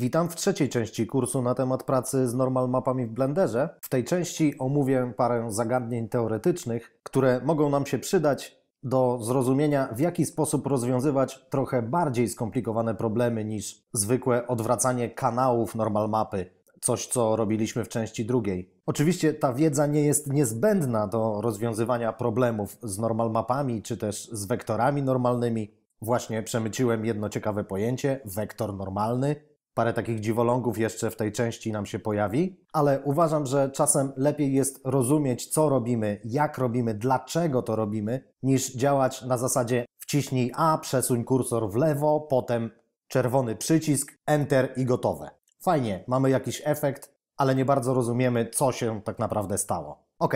Witam w trzeciej części kursu na temat pracy z normal mapami w Blenderze. W tej części omówię parę zagadnień teoretycznych, które mogą nam się przydać do zrozumienia, w jaki sposób rozwiązywać trochę bardziej skomplikowane problemy niż zwykłe odwracanie kanałów normal mapy, coś co robiliśmy w części drugiej. Oczywiście ta wiedza nie jest niezbędna do rozwiązywania problemów z normal mapami czy też z wektorami normalnymi. Właśnie przemyciłem jedno ciekawe pojęcie wektor normalny Parę takich dziwolągów jeszcze w tej części nam się pojawi, ale uważam, że czasem lepiej jest rozumieć, co robimy, jak robimy, dlaczego to robimy, niż działać na zasadzie wciśnij A, przesuń kursor w lewo, potem czerwony przycisk, enter i gotowe. Fajnie, mamy jakiś efekt, ale nie bardzo rozumiemy, co się tak naprawdę stało. Ok,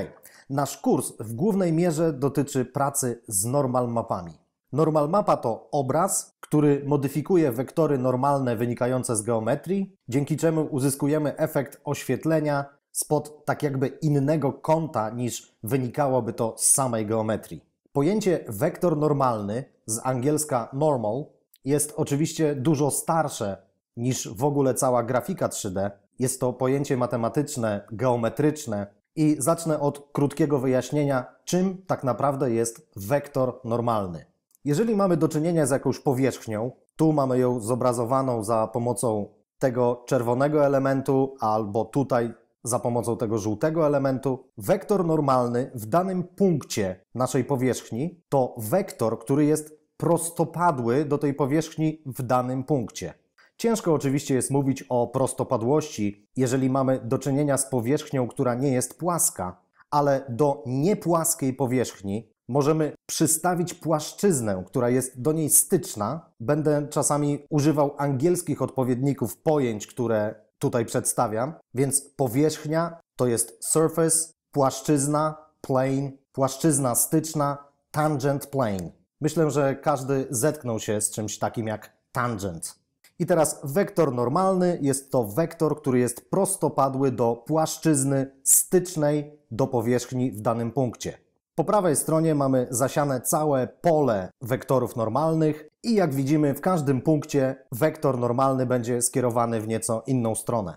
nasz kurs w głównej mierze dotyczy pracy z normal mapami. Normal mapa to obraz, który modyfikuje wektory normalne wynikające z geometrii, dzięki czemu uzyskujemy efekt oświetlenia spod tak jakby innego kąta niż wynikałoby to z samej geometrii. Pojęcie wektor normalny z angielska normal jest oczywiście dużo starsze niż w ogóle cała grafika 3D. Jest to pojęcie matematyczne, geometryczne i zacznę od krótkiego wyjaśnienia, czym tak naprawdę jest wektor normalny. Jeżeli mamy do czynienia z jakąś powierzchnią, tu mamy ją zobrazowaną za pomocą tego czerwonego elementu, albo tutaj za pomocą tego żółtego elementu, wektor normalny w danym punkcie naszej powierzchni to wektor, który jest prostopadły do tej powierzchni w danym punkcie. Ciężko oczywiście jest mówić o prostopadłości, jeżeli mamy do czynienia z powierzchnią, która nie jest płaska, ale do niepłaskiej powierzchni Możemy przystawić płaszczyznę, która jest do niej styczna. Będę czasami używał angielskich odpowiedników pojęć, które tutaj przedstawiam, więc powierzchnia to jest surface, płaszczyzna, plane, płaszczyzna styczna, tangent plane. Myślę, że każdy zetknął się z czymś takim jak tangent. I teraz wektor normalny jest to wektor, który jest prostopadły do płaszczyzny stycznej do powierzchni w danym punkcie. Po prawej stronie mamy zasiane całe pole wektorów normalnych i jak widzimy w każdym punkcie wektor normalny będzie skierowany w nieco inną stronę.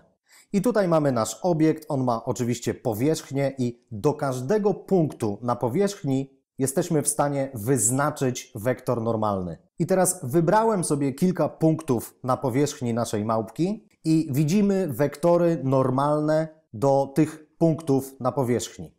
I tutaj mamy nasz obiekt, on ma oczywiście powierzchnię i do każdego punktu na powierzchni jesteśmy w stanie wyznaczyć wektor normalny. I teraz wybrałem sobie kilka punktów na powierzchni naszej małpki i widzimy wektory normalne do tych punktów na powierzchni.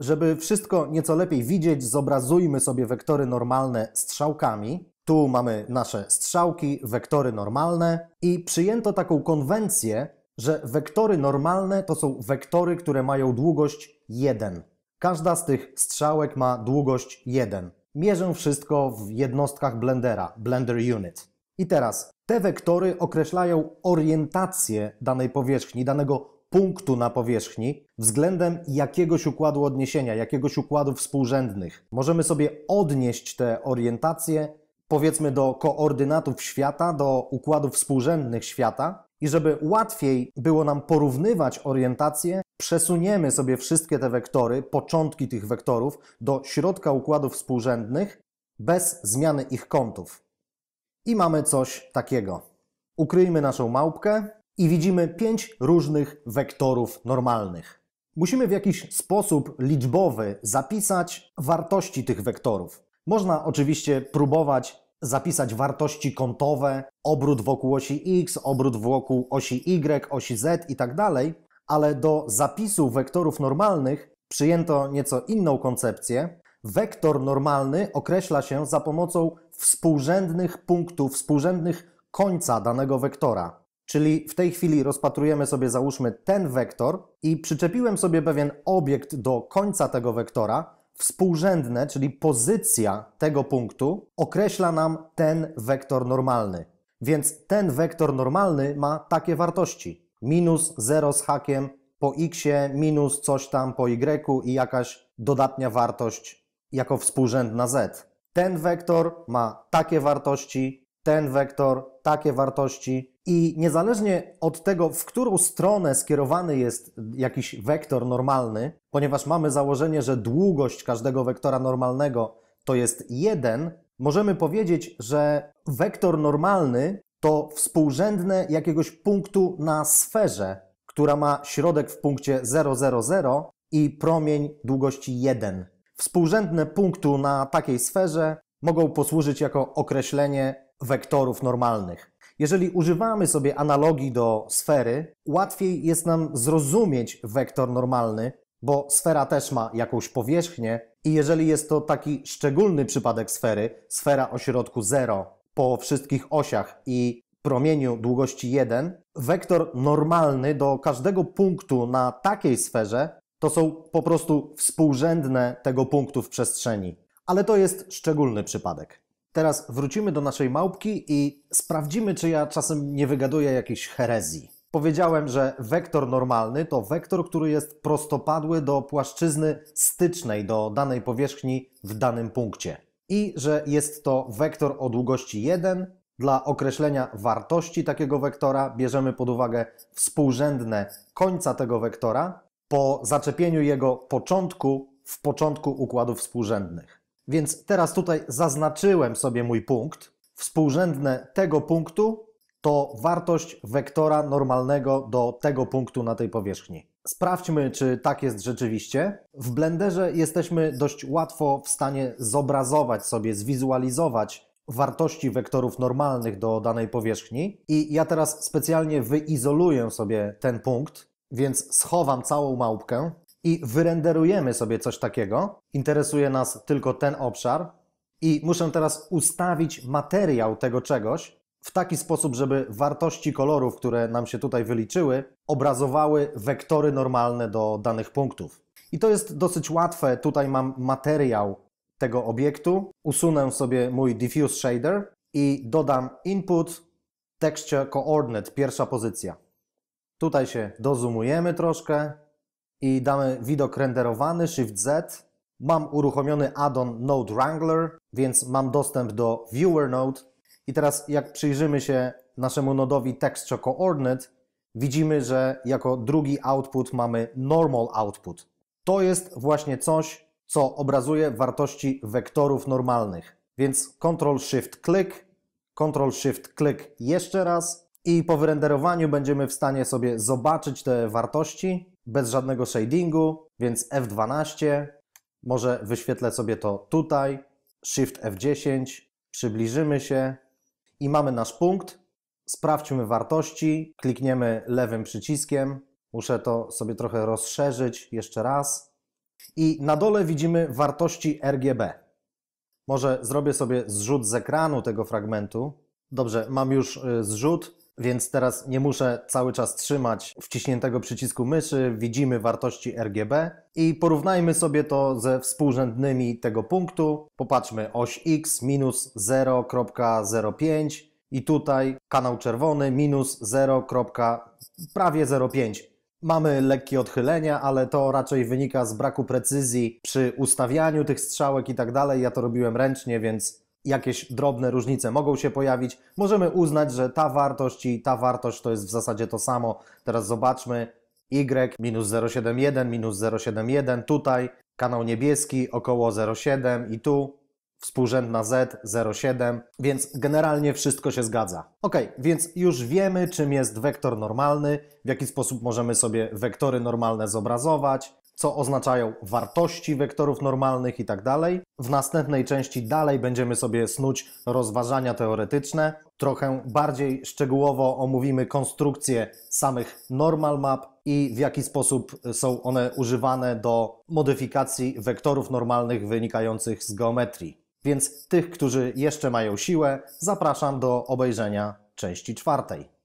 Żeby wszystko nieco lepiej widzieć, zobrazujmy sobie wektory normalne strzałkami. Tu mamy nasze strzałki, wektory normalne i przyjęto taką konwencję, że wektory normalne to są wektory, które mają długość 1. Każda z tych strzałek ma długość 1. Mierzę wszystko w jednostkach blendera, Blender Unit. I teraz te wektory określają orientację danej powierzchni, danego punktu na powierzchni względem jakiegoś układu odniesienia, jakiegoś układu współrzędnych. Możemy sobie odnieść te orientacje, powiedzmy, do koordynatów świata, do układów współrzędnych świata. I żeby łatwiej było nam porównywać orientacje, przesuniemy sobie wszystkie te wektory, początki tych wektorów, do środka układów współrzędnych bez zmiany ich kątów. I mamy coś takiego. Ukryjmy naszą małpkę, i widzimy pięć różnych wektorów normalnych. Musimy w jakiś sposób liczbowy zapisać wartości tych wektorów. Można oczywiście próbować zapisać wartości kątowe, obrót wokół osi x, obrót wokół osi y, osi z itd., tak ale do zapisu wektorów normalnych przyjęto nieco inną koncepcję. Wektor normalny określa się za pomocą współrzędnych punktów, współrzędnych końca danego wektora. Czyli w tej chwili rozpatrujemy sobie załóżmy ten wektor i przyczepiłem sobie pewien obiekt do końca tego wektora, współrzędne, czyli pozycja tego punktu, określa nam ten wektor normalny. Więc ten wektor normalny ma takie wartości. Minus 0 z hakiem po x, minus coś tam po y i jakaś dodatnia wartość jako współrzędna z. Ten wektor ma takie wartości, ten wektor, takie wartości. I niezależnie od tego, w którą stronę skierowany jest jakiś wektor normalny, ponieważ mamy założenie, że długość każdego wektora normalnego to jest 1, możemy powiedzieć, że wektor normalny to współrzędne jakiegoś punktu na sferze, która ma środek w punkcie 000 i promień długości 1. Współrzędne punktu na takiej sferze mogą posłużyć jako określenie wektorów normalnych. Jeżeli używamy sobie analogii do sfery, łatwiej jest nam zrozumieć wektor normalny, bo sfera też ma jakąś powierzchnię i jeżeli jest to taki szczególny przypadek sfery, sfera o środku 0 po wszystkich osiach i promieniu długości 1, wektor normalny do każdego punktu na takiej sferze to są po prostu współrzędne tego punktu w przestrzeni. Ale to jest szczególny przypadek. Teraz wrócimy do naszej małpki i sprawdzimy, czy ja czasem nie wygaduję jakiejś herezji. Powiedziałem, że wektor normalny to wektor, który jest prostopadły do płaszczyzny stycznej do danej powierzchni w danym punkcie. I że jest to wektor o długości 1. Dla określenia wartości takiego wektora bierzemy pod uwagę współrzędne końca tego wektora po zaczepieniu jego początku w początku układów współrzędnych. Więc teraz tutaj zaznaczyłem sobie mój punkt. Współrzędne tego punktu to wartość wektora normalnego do tego punktu na tej powierzchni. Sprawdźmy, czy tak jest rzeczywiście. W Blenderze jesteśmy dość łatwo w stanie zobrazować sobie, zwizualizować wartości wektorów normalnych do danej powierzchni. I ja teraz specjalnie wyizoluję sobie ten punkt, więc schowam całą małpkę i wyrenderujemy sobie coś takiego, interesuje nas tylko ten obszar i muszę teraz ustawić materiał tego czegoś w taki sposób, żeby wartości kolorów, które nam się tutaj wyliczyły, obrazowały wektory normalne do danych punktów. I to jest dosyć łatwe. Tutaj mam materiał tego obiektu. Usunę sobie mój diffuse shader i dodam input texture coordinate, pierwsza pozycja. Tutaj się dozumujemy troszkę, i damy widok renderowany, Shift Z. Mam uruchomiony addon Node Wrangler, więc mam dostęp do Viewer Node. I teraz jak przyjrzymy się naszemu nodowi Texture Coordinate, widzimy, że jako drugi output mamy Normal Output. To jest właśnie coś, co obrazuje wartości wektorów normalnych. Więc Ctrl Shift klik, Ctrl Shift klik jeszcze raz i po wyrenderowaniu będziemy w stanie sobie zobaczyć te wartości bez żadnego shadingu, więc F12, może wyświetlę sobie to tutaj, Shift F10, przybliżymy się i mamy nasz punkt. Sprawdźmy wartości, klikniemy lewym przyciskiem, muszę to sobie trochę rozszerzyć jeszcze raz i na dole widzimy wartości RGB. Może zrobię sobie zrzut z ekranu tego fragmentu. Dobrze, mam już y, zrzut więc teraz nie muszę cały czas trzymać wciśniętego przycisku myszy. Widzimy wartości RGB i porównajmy sobie to ze współrzędnymi tego punktu. Popatrzmy, oś X minus 0.05 i tutaj kanał czerwony minus 0, prawie 0,5. Mamy lekkie odchylenia, ale to raczej wynika z braku precyzji przy ustawianiu tych strzałek i tak dalej. Ja to robiłem ręcznie, więc jakieś drobne różnice mogą się pojawić. Możemy uznać, że ta wartość i ta wartość to jest w zasadzie to samo. Teraz zobaczmy Y minus 071, minus 071 tutaj, kanał niebieski około 0,7 i tu współrzędna Z 0,7, więc generalnie wszystko się zgadza. Ok, więc już wiemy czym jest wektor normalny, w jaki sposób możemy sobie wektory normalne zobrazować, co oznaczają wartości wektorów normalnych i tak dalej. W następnej części dalej będziemy sobie snuć rozważania teoretyczne. Trochę bardziej szczegółowo omówimy konstrukcję samych normal map i w jaki sposób są one używane do modyfikacji wektorów normalnych wynikających z geometrii. Więc tych, którzy jeszcze mają siłę, zapraszam do obejrzenia części czwartej.